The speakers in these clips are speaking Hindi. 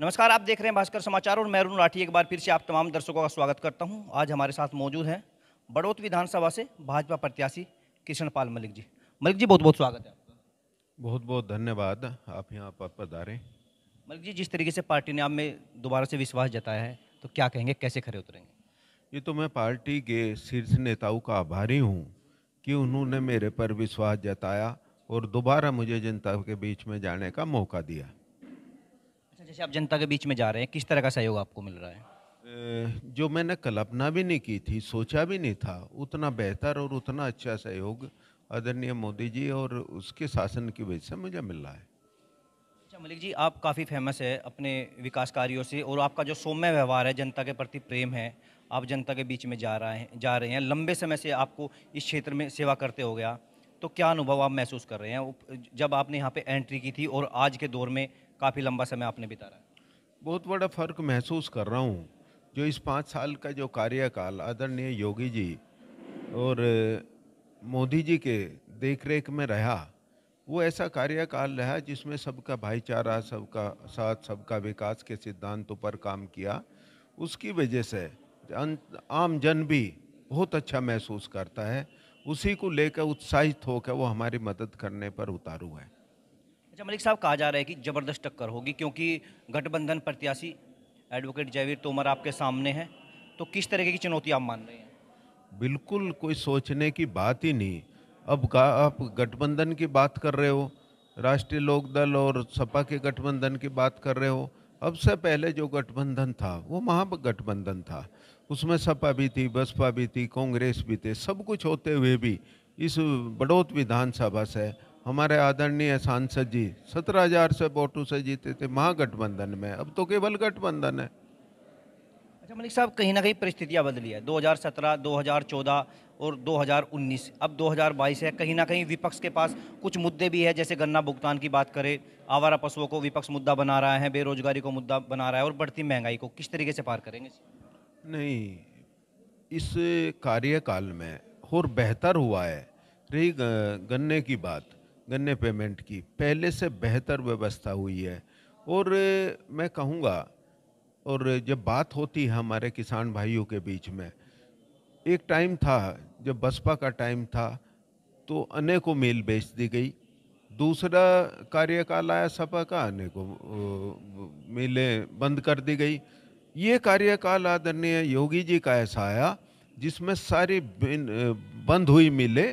नमस्कार आप देख रहे हैं भास्कर समाचार और मैं अरुण राठी एक बार फिर से आप तमाम दर्शकों का स्वागत करता हूं आज हमारे साथ मौजूद हैं बड़ौत विधानसभा से भाजपा प्रत्याशी किशन पाल मलिक जी मलिक जी बहुत बहुत स्वागत है आपका बहुत बहुत धन्यवाद आप यहाँ पर पधारे मलिक जी जिस तरीके से पार्टी ने आप में दोबारा से विश्वास जताया है तो क्या कहेंगे कैसे खड़े उतरेंगे ये तो मैं पार्टी के शीर्ष नेताओं का आभारी हूँ कि उन्होंने मेरे पर विश्वास जताया और दोबारा मुझे जनता के बीच में जाने का मौका दिया जैसे आप जनता के बीच में जा रहे हैं किस तरह का सहयोग आपको मिल रहा है जो मैंने कल्पना भी नहीं की थी सोचा भी नहीं था उतना बेहतर और उतना अच्छा सहयोग आदरणीय मोदी जी और उसके शासन की वजह से मुझे मिल रहा है अच्छा मलिक जी आप काफ़ी फेमस है अपने विकास कार्यों से और आपका जो सौम्य व्यवहार है जनता के प्रति प्रेम है आप जनता के बीच में जा रहे हैं जा रहे हैं लंबे समय से आपको इस क्षेत्र में सेवा करते हो गया तो क्या अनुभव आप महसूस कर रहे हैं जब आपने यहाँ पे एंट्री की थी और आज के दौर में काफ़ी लंबा समय आपने बिता रहा है बहुत बड़ा फ़र्क महसूस कर रहा हूँ जो इस पाँच साल का जो कार्यकाल आदरणीय योगी जी और मोदी जी के देखरेख में रहा वो ऐसा कार्यकाल रहा जिसमें सबका भाईचारा सबका साथ सबका विकास के सिद्धांतों पर काम किया उसकी वजह से आम जन भी बहुत अच्छा महसूस करता है उसी को लेकर उत्साहित होकर वो हमारी मदद करने पर उतारू है अच्छा मलिक साहब कहा जा रहा है कि ज़बरदस्त टक्कर होगी क्योंकि गठबंधन प्रत्याशी एडवोकेट जयवीर तोमर आपके सामने हैं तो किस तरीके की चुनौती आप मान रहे हैं बिल्कुल कोई सोचने की बात ही नहीं अब आप गठबंधन की बात कर रहे हो राष्ट्रीय लोकदल और सपा के गठबंधन की बात कर रहे हो अब से पहले जो गठबंधन था वो महागठबंधन था उसमें सपा भी थी बसपा भी थी कांग्रेस भी थे सब कुछ होते हुए भी इस बड़ौत विधानसभा से हमारे आदरणीय सांसद जी सत्रह हजार से वोटों से जीते थे महागठबंधन में अब तो केवल गठबंधन है अच्छा मलिक साहब कहीं ना कहीं परिस्थितियां बदली है 2017, 2014 और 2019 अब 2022 है कहीं ना कहीं विपक्ष के पास कुछ मुद्दे भी है जैसे गन्ना भुगतान की बात करें आवारा पशुओं को विपक्ष मुद्दा बना रहा है बेरोजगारी को मुद्दा बना रहा है और बढ़ती महंगाई को किस तरीके से पार करेंगे नहीं इस कार्यकाल में और बेहतर हुआ है रही गन्ने की बात गन्ने पेमेंट की पहले से बेहतर व्यवस्था हुई है और मैं कहूँगा और जब बात होती है हमारे किसान भाइयों के बीच में एक टाइम था जब बसपा का टाइम था तो अनेकों मेल बेच दी गई दूसरा कार्यकाल आया सपा का अनेकों मेलें बंद कर दी गई ये कार्यकाल आदरणीय योगी जी का ऐसा आया जिसमें सारी बंद हुई मिले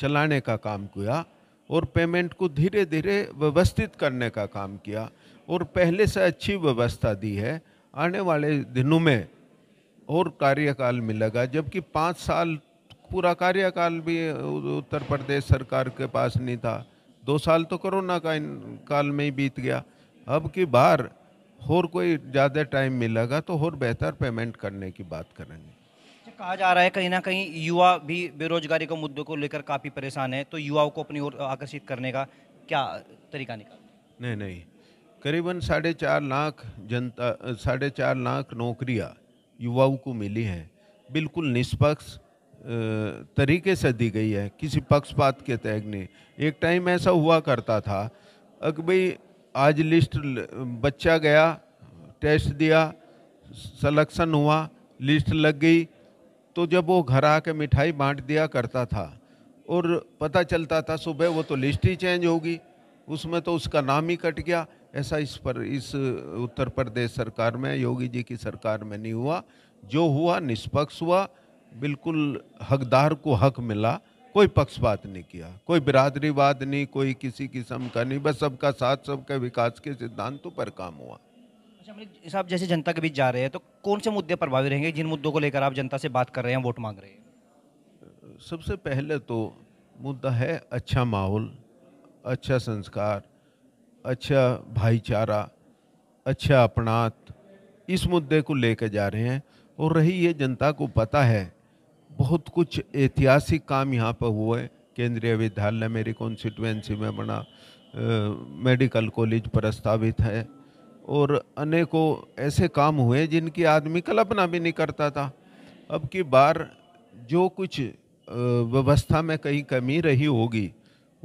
चलाने का काम किया और पेमेंट को धीरे धीरे व्यवस्थित करने का काम किया और पहले से अच्छी व्यवस्था दी है आने वाले दिनों में और कार्यकाल मिलेगा जबकि पाँच साल पूरा कार्यकाल भी उत्तर प्रदेश सरकार के पास नहीं था दो साल तो कोरोना का काल में ही बीत गया अब की बार और कोई ज़्यादा टाइम मिलेगा तो और बेहतर पेमेंट करने की बात करेंगे कहा जा रहा है कहीं ना कहीं युवा भी बेरोजगारी के मुद्दे को लेकर काफ़ी परेशान है तो युवाओं को अपनी ओर आकर्षित करने का क्या तरीका निकाल नहीं नहीं करीबन साढ़े चार लाख जनता साढ़े चार लाख नौकरियां युवाओं को मिली हैं बिल्कुल निष्पक्ष तरीके से दी गई है किसी पक्षपात के तहत नहीं एक टाइम ऐसा हुआ करता था अगर भाई आज लिस्ट बच्चा गया टेस्ट दिया सलेक्शन हुआ लिस्ट लग गई तो जब वो घर आके मिठाई बांट दिया करता था और पता चलता था सुबह वो तो लिस्ट ही चेंज होगी उसमें तो उसका नाम ही कट गया ऐसा इस पर इस उत्तर प्रदेश सरकार में योगी जी की सरकार में नहीं हुआ जो हुआ निष्पक्ष हुआ बिल्कुल हकदार को हक मिला कोई पक्षपात नहीं किया कोई बिरादरीवाद नहीं कोई किसी किस्म का नहीं बस सबका साथ सबके विकास के सिद्धांतों पर काम हुआ सामने आप जैसे जनता के बीच जा रहे हैं तो कौन से मुद्दे प्रभावी रहेंगे जिन मुद्दों को लेकर आप जनता से बात कर रहे हैं वोट मांग रहे हैं सबसे पहले तो मुद्दा है अच्छा माहौल अच्छा संस्कार अच्छा भाईचारा अच्छा अपनात इस मुद्दे को लेकर जा रहे हैं और रही ये जनता को पता है बहुत कुछ ऐतिहासिक काम यहाँ पर हुए केंद्रीय विद्यालय मेरी कॉन्स्टिट्यूएंसी में बना मेडिकल कॉलेज प्रस्तावित है और अनेकों ऐसे काम हुए जिनकी आदमी कल्पना भी नहीं करता था अब की बार जो कुछ व्यवस्था में कहीं कमी रही होगी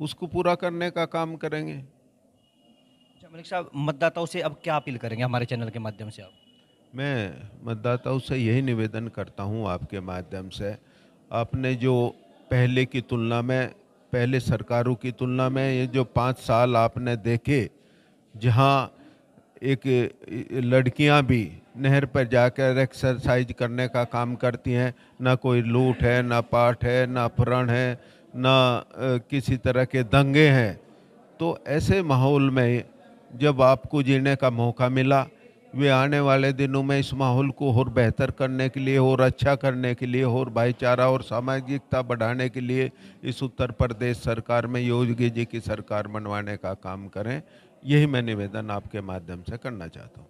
उसको पूरा करने का काम करेंगे अच्छा, मलिक साहब मतदाताओं से अब क्या अपील करेंगे हमारे चैनल के माध्यम से आप मैं मतदाताओं से यही निवेदन करता हूं आपके माध्यम से आपने जो पहले की तुलना में पहले सरकारों की तुलना में ये जो पाँच साल आपने देखे जहां एक लड़कियां भी नहर पर जाकर एक्सरसाइज करने का काम करती हैं ना कोई लूट है ना पाठ है ना अपहरण है ना किसी तरह के दंगे हैं तो ऐसे माहौल में जब आपको जीने का मौका मिला वे आने वाले दिनों में इस माहौल को और बेहतर करने के लिए और अच्छा करने के लिए और भाईचारा और सामाजिकता बढ़ाने के लिए इस उत्तर प्रदेश सरकार में योगी जी की सरकार बनवाने का काम करें यही मैं निवेदन आपके माध्यम से करना चाहता हूँ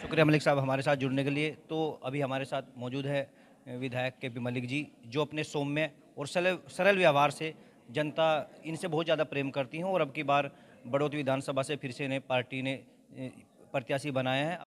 शुक्रिया मलिक साहब हमारे साथ जुड़ने के लिए तो अभी हमारे साथ मौजूद है विधायक के पी मलिक जी जो अपने सौम्य और सरल व्यवहार से जनता इनसे बहुत ज़्यादा प्रेम करती हैं और अब की बार बड़ौती विधानसभा से फिर से इन्हें पार्टी ने प्रत्याशी बनाया है